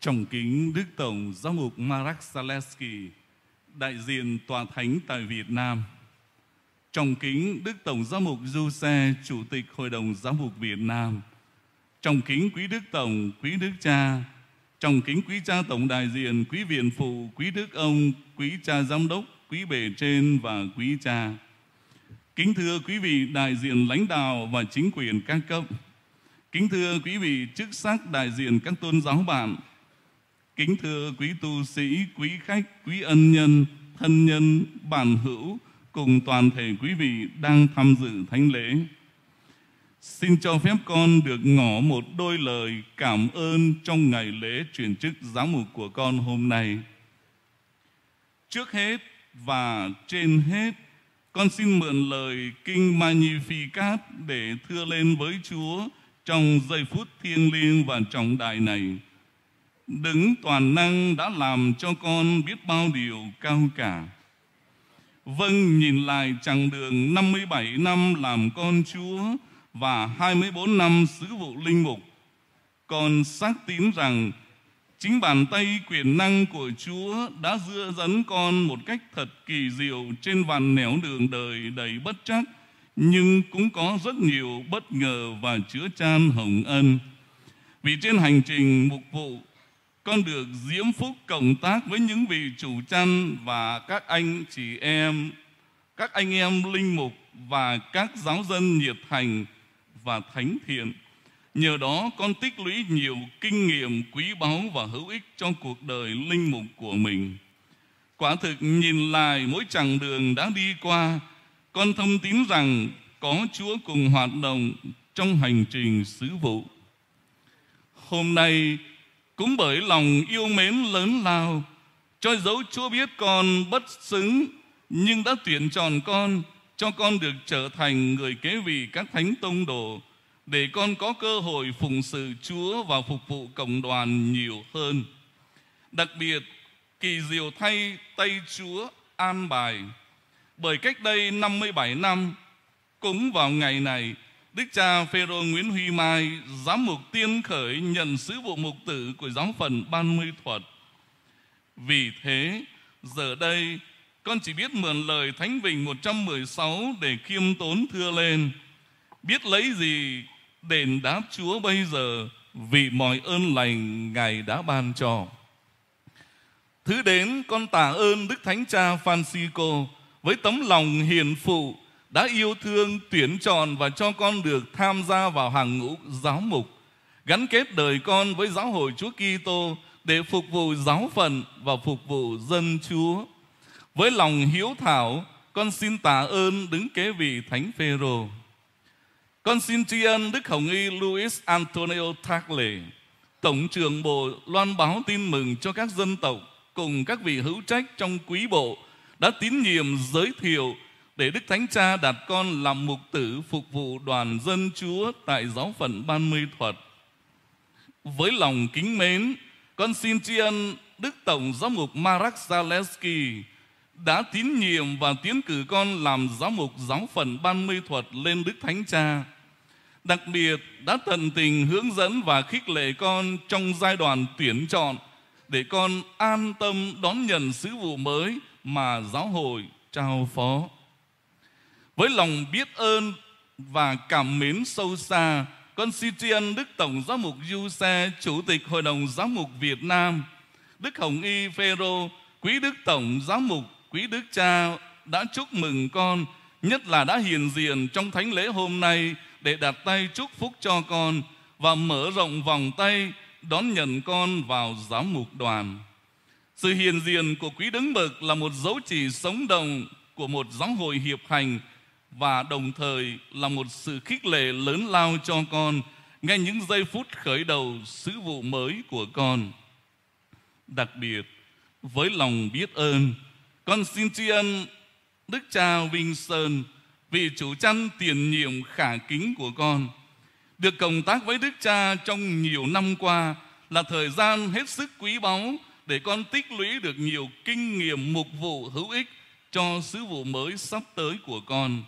Trọng kính Đức Tổng Giáo mục Marak Zaleski, đại diện Tòa Thánh tại Việt Nam. Trọng kính Đức Tổng Giáo mục Du Xe, Chủ tịch Hội đồng Giáo mục Việt Nam. Trọng kính Quý Đức Tổng, Quý Đức Cha, Trọng kính Quý Cha Tổng đại diện, Quý Viện Phụ, Quý Đức Ông, Quý Cha Giám đốc, Quý Bề Trên và Quý Cha. Kính thưa quý vị đại diện lãnh đạo và chính quyền các cấp, Kính thưa quý vị chức sắc đại diện các tôn giáo bạn, Kính thưa quý tu sĩ, quý khách, quý ân nhân, thân nhân, bản hữu cùng toàn thể quý vị đang tham dự thánh lễ. Xin cho phép con được ngỏ một đôi lời cảm ơn trong ngày lễ chuyển chức giáo mục của con hôm nay. Trước hết và trên hết, con xin mượn lời Kinh Magnificat để thưa lên với Chúa trong giây phút thiêng liêng và trọng đại này đứng toàn năng đã làm cho con biết bao điều cao cả. Vâng nhìn lại chặng đường 57 năm làm con Chúa và 24 năm sứ vụ linh mục, con xác tín rằng chính bàn tay quyền năng của Chúa đã dưa dẫn con một cách thật kỳ diệu trên vàn nẻo đường đời đầy bất chắc, nhưng cũng có rất nhiều bất ngờ và chứa chan hồng ân. Vì trên hành trình mục vụ, con được diễm phúc cộng tác với những vị chủ chăn và các anh chị em, các anh em linh mục và các giáo dân nhiệt thành và thánh thiện. Nhờ đó con tích lũy nhiều kinh nghiệm quý báu và hữu ích cho cuộc đời linh mục của mình. Quả thực nhìn lại mỗi chặng đường đã đi qua, con thông tín rằng có Chúa cùng hoạt động trong hành trình sứ vụ. Hôm nay cũng bởi lòng yêu mến lớn lao cho dấu Chúa biết con bất xứng nhưng đã tuyển chọn con cho con được trở thành người kế vị các thánh tông đồ để con có cơ hội phụng sự Chúa và phục vụ cộng đoàn nhiều hơn. Đặc biệt, kỳ diệu thay tay Chúa an bài. Bởi cách đây 57 năm, cũng vào ngày này, Đức cha Phêrô Nguyễn Huy Mai, giám mục tiên khởi nhận sứ vụ mục tử của giáo phận Ban Mươi Thuật. Vì thế, giờ đây con chỉ biết mượn lời Thánh Vịnh 116 để khiêm tốn thưa lên. Biết lấy gì đền đáp Chúa bây giờ vì mọi ơn lành Ngài đã ban cho. Thứ đến con tạ ơn Đức Thánh Cha Francisco với tấm lòng hiền phụ đã yêu thương, tuyển chọn và cho con được tham gia vào hàng ngũ giáo mục, gắn kết đời con với giáo hội Chúa Kitô để phục vụ giáo phận và phục vụ dân Chúa. Với lòng hiếu thảo, con xin tạ ơn đứng kế vị Thánh Phêrô. Con xin tri ân Đức Hồng Y Luis Antonio Tagle, Tổng trưởng Bộ loan báo tin mừng cho các dân tộc cùng các vị hữu trách trong quý bộ đã tín nhiệm giới thiệu để Đức Thánh Cha đặt con làm mục tử phục vụ đoàn dân Chúa tại giáo phận Ban Mê Thuật. Với lòng kính mến, con xin tri ân Đức Tổng Giám mục Marek Zaleski đã tín nhiệm và tiến cử con làm giáo mục giáo phận Ban Mê Thuật lên Đức Thánh Cha. Đặc biệt đã tận tình hướng dẫn và khích lệ con trong giai đoạn tuyển chọn để con an tâm đón nhận sứ vụ mới mà giáo hội trao phó. Với lòng biết ơn và cảm mến sâu xa, con xin tri ân Đức Tổng Giám mục Du Xe, Chủ tịch Hội đồng Giám mục Việt Nam, Đức Hồng Y Phêrô, Quý Đức Tổng Giám mục, Quý Đức Cha đã chúc mừng con, nhất là đã hiền diện trong thánh lễ hôm nay để đặt tay chúc phúc cho con và mở rộng vòng tay đón nhận con vào giám mục đoàn. Sự hiền diện của quý đấng bậc là một dấu chỉ sống động của một giáo hội hiệp hành và đồng thời là một sự khích lệ lớn lao cho con ngay những giây phút khởi đầu sứ vụ mới của con. Đặc biệt, với lòng biết ơn, con xin tri ân Đức cha Vinh Sơn vì chủ chăn tiền nhiệm khả kính của con. Được cộng tác với Đức cha trong nhiều năm qua là thời gian hết sức quý báu để con tích lũy được nhiều kinh nghiệm mục vụ hữu ích cho sứ vụ mới sắp tới của con.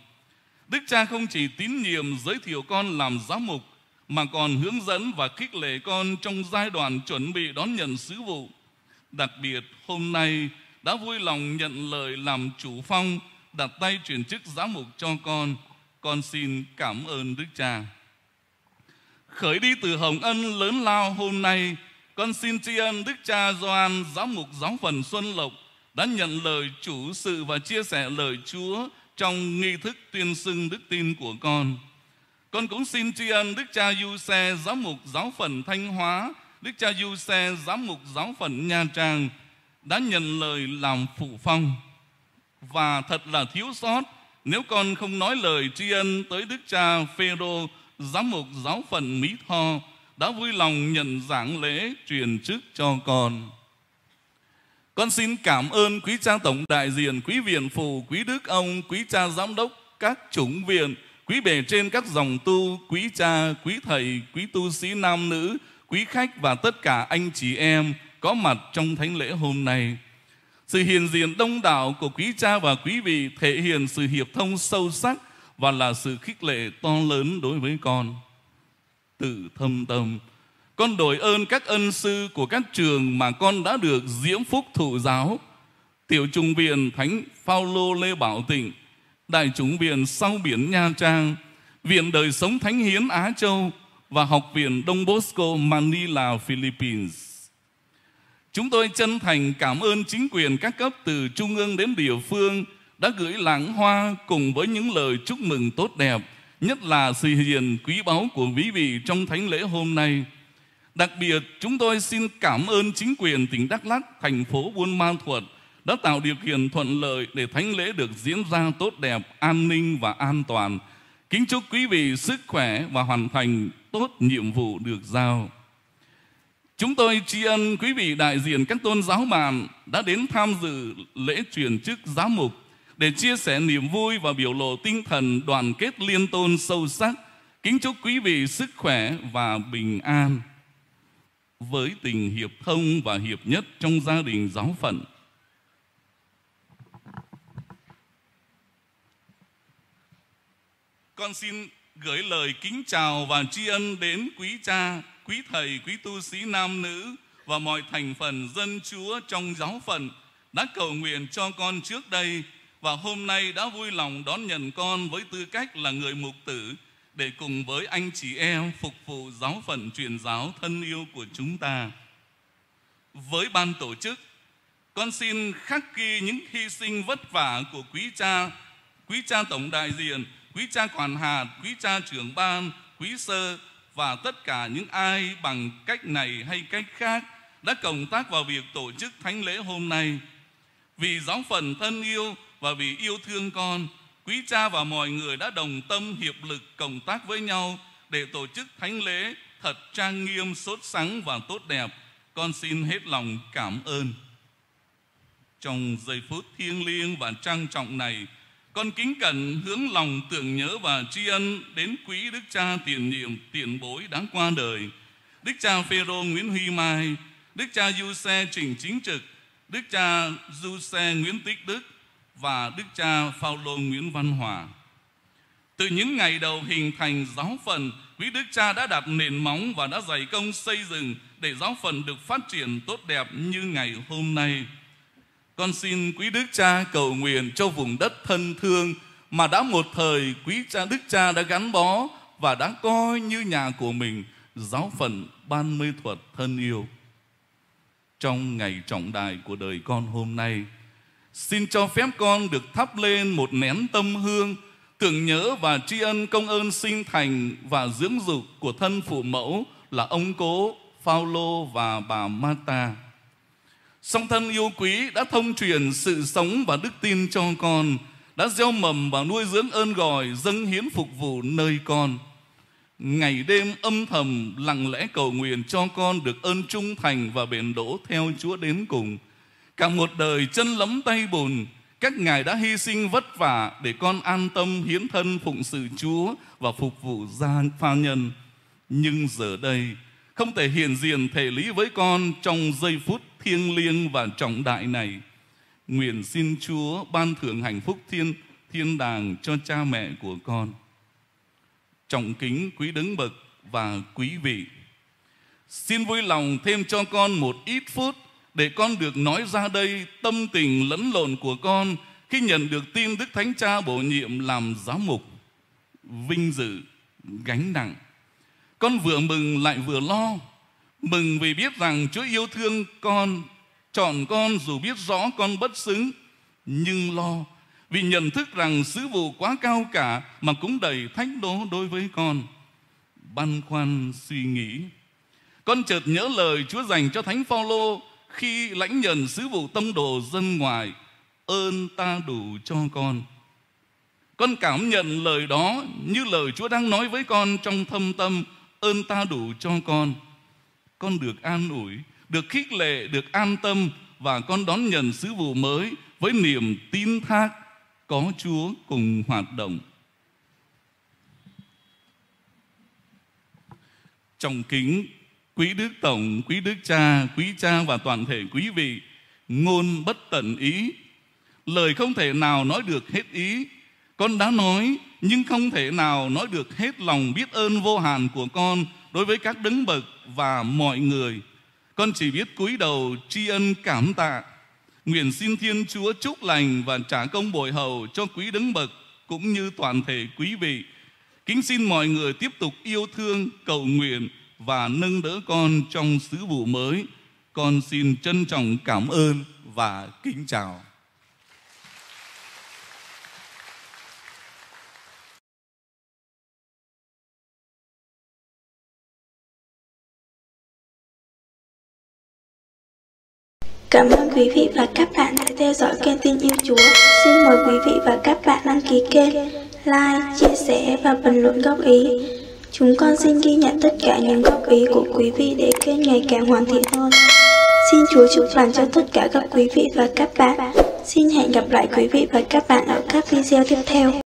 Đức cha không chỉ tín nhiệm giới thiệu con làm giáo mục mà còn hướng dẫn và khích lệ con trong giai đoạn chuẩn bị đón nhận sứ vụ. Đặc biệt hôm nay đã vui lòng nhận lời làm chủ phong đặt tay chuyển chức giáo mục cho con. Con xin cảm ơn Đức Cha. Khởi đi từ hồng ân lớn lao hôm nay, con xin tri ân Đức Cha Gioan giáo mục giáo phần Xuân Lộc đã nhận lời chủ sự và chia sẻ lời Chúa trong nghi thức tuyên xưng đức tin của con. Con cũng xin tri ân Đức Cha Du Xe, Giáo mục Giáo phận Thanh Hóa, Đức Cha Du Xe, Giáo mục Giáo phận Nha Trang đã nhận lời làm phụ phong. Và thật là thiếu sót nếu con không nói lời tri ân tới Đức Cha Phêrô, Giáo mục Giáo phận Mỹ Tho đã vui lòng nhận giảng lễ truyền chức cho con. Con xin cảm ơn quý cha tổng đại diện, quý viện phụ, quý đức ông, quý cha giám đốc, các chủng viện, quý bề trên các dòng tu, quý cha, quý thầy, quý tu sĩ nam nữ, quý khách và tất cả anh chị em có mặt trong thánh lễ hôm nay. Sự hiện diện đông đảo của quý cha và quý vị thể hiện sự hiệp thông sâu sắc và là sự khích lệ to lớn đối với con. Tự thâm tâm, con đổi ơn các ân sư của các trường mà con đã được diễm phúc thụ giáo. Tiểu trùng viện Thánh Phaolô Lê Bảo Tịnh, Đại trùng viện Sau Biển Nha Trang, Viện Đời Sống Thánh Hiến Á Châu và Học viện Đông Bosco Manila, Philippines. Chúng tôi chân thành cảm ơn chính quyền các cấp từ trung ương đến địa phương đã gửi lãng hoa cùng với những lời chúc mừng tốt đẹp, nhất là sự hiền quý báu của quý vị trong thánh lễ hôm nay. Đặc biệt, chúng tôi xin cảm ơn chính quyền tỉnh Đắk Lắk, thành phố Buôn Ma Thuột đã tạo điều kiện thuận lợi để thánh lễ được diễn ra tốt đẹp, an ninh và an toàn. Kính chúc quý vị sức khỏe và hoàn thành tốt nhiệm vụ được giao. Chúng tôi tri ân quý vị đại diện các tôn giáo bạn đã đến tham dự lễ truyền chức giáo mục để chia sẻ niềm vui và biểu lộ tinh thần đoàn kết liên tôn sâu sắc. Kính chúc quý vị sức khỏe và bình an với tình hiệp thông và hiệp nhất trong gia đình giáo phận. Con xin gửi lời kính chào và tri ân đến quý cha, quý thầy, quý tu sĩ nam nữ và mọi thành phần dân chúa trong giáo phận đã cầu nguyện cho con trước đây và hôm nay đã vui lòng đón nhận con với tư cách là người mục tử để cùng với anh chị em phục vụ giáo phận truyền giáo thân yêu của chúng ta. Với ban tổ chức, con xin khắc ghi những hy sinh vất vả của quý cha, quý cha tổng đại diện, quý cha quản hạt, quý cha trưởng ban, quý sơ và tất cả những ai bằng cách này hay cách khác đã cộng tác vào việc tổ chức thánh lễ hôm nay. Vì giáo phận thân yêu và vì yêu thương con, quý cha và mọi người đã đồng tâm hiệp lực cộng tác với nhau để tổ chức thánh lễ thật trang nghiêm, sốt sắng và tốt đẹp. Con xin hết lòng cảm ơn. Trong giây phút thiêng liêng và trang trọng này, con kính cẩn hướng lòng tưởng nhớ và tri ân đến quý đức cha tiền nhiệm tiền bối đáng qua đời. Đức cha Phêrô Nguyễn Huy Mai, Đức cha giuse Xe Trình Chính Trực, Đức cha giuse Nguyễn Tích Đức, và Đức cha Phaolô Nguyễn Văn Hòa. Từ những ngày đầu hình thành giáo phần, quý Đức cha đã đặt nền móng và đã dày công xây dựng để giáo phần được phát triển tốt đẹp như ngày hôm nay. Con xin quý Đức cha cầu nguyện cho vùng đất thân thương mà đã một thời quý cha Đức cha đã gắn bó và đã coi như nhà của mình giáo phận ban mê thuật thân yêu. Trong ngày trọng đại của đời con hôm nay, Xin cho phép con được thắp lên một nén tâm hương tưởng nhớ và tri ân công ơn sinh thành và dưỡng dục của thân phụ mẫu là ông cố Phaolô và bà Mata. Song thân yêu quý đã thông truyền sự sống và đức tin cho con, đã gieo mầm và nuôi dưỡng ơn gọi dâng hiến phục vụ nơi con. Ngày đêm âm thầm lặng lẽ cầu nguyện cho con được ơn trung thành và bền đỗ theo Chúa đến cùng – Cả một đời chân lấm tay bùn, các ngài đã hy sinh vất vả để con an tâm hiến thân phụng sự Chúa và phục vụ gia pha nhân. Nhưng giờ đây, không thể hiện diện thể lý với con trong giây phút thiêng liêng và trọng đại này. Nguyện xin Chúa ban thưởng hạnh phúc thiên thiên đàng cho cha mẹ của con. Trọng kính quý đấng bậc và quý vị. Xin vui lòng thêm cho con một ít phút để con được nói ra đây tâm tình lẫn lộn của con khi nhận được tin Đức Thánh Cha bổ nhiệm làm giáo mục, vinh dự, gánh nặng. Con vừa mừng lại vừa lo, mừng vì biết rằng Chúa yêu thương con, chọn con dù biết rõ con bất xứng, nhưng lo vì nhận thức rằng sứ vụ quá cao cả mà cũng đầy thách đố đối với con. Băn khoăn suy nghĩ, con chợt nhớ lời Chúa dành cho Thánh Phaolô khi lãnh nhận sứ vụ tông đồ dân ngoài ơn ta đủ cho con con cảm nhận lời đó như lời chúa đang nói với con trong thâm tâm ơn ta đủ cho con con được an ủi được khích lệ được an tâm và con đón nhận sứ vụ mới với niềm tin thác có chúa cùng hoạt động trong kính quý đức tổng, quý đức cha, quý cha và toàn thể quý vị, ngôn bất tận ý, lời không thể nào nói được hết ý, con đã nói nhưng không thể nào nói được hết lòng biết ơn vô hạn của con đối với các đấng bậc và mọi người. Con chỉ biết cúi đầu tri ân cảm tạ. Nguyện xin Thiên Chúa chúc lành và trả công bồi hầu cho quý đấng bậc cũng như toàn thể quý vị. Kính xin mọi người tiếp tục yêu thương, cầu nguyện và nâng đỡ con trong sứ vụ mới. Con xin trân trọng cảm ơn và kính chào. Cảm ơn quý vị và các bạn đã theo dõi kênh tin yêu Chúa. Xin mời quý vị và các bạn đăng ký kênh, like, chia sẻ và bình luận góp ý. Chúng con xin ghi nhận tất cả những góp ý của quý vị để kênh ngày càng hoàn thiện hơn. Xin Chúa chúc lành cho tất cả các quý vị và các bạn. Xin hẹn gặp lại quý vị và các bạn ở các video tiếp theo.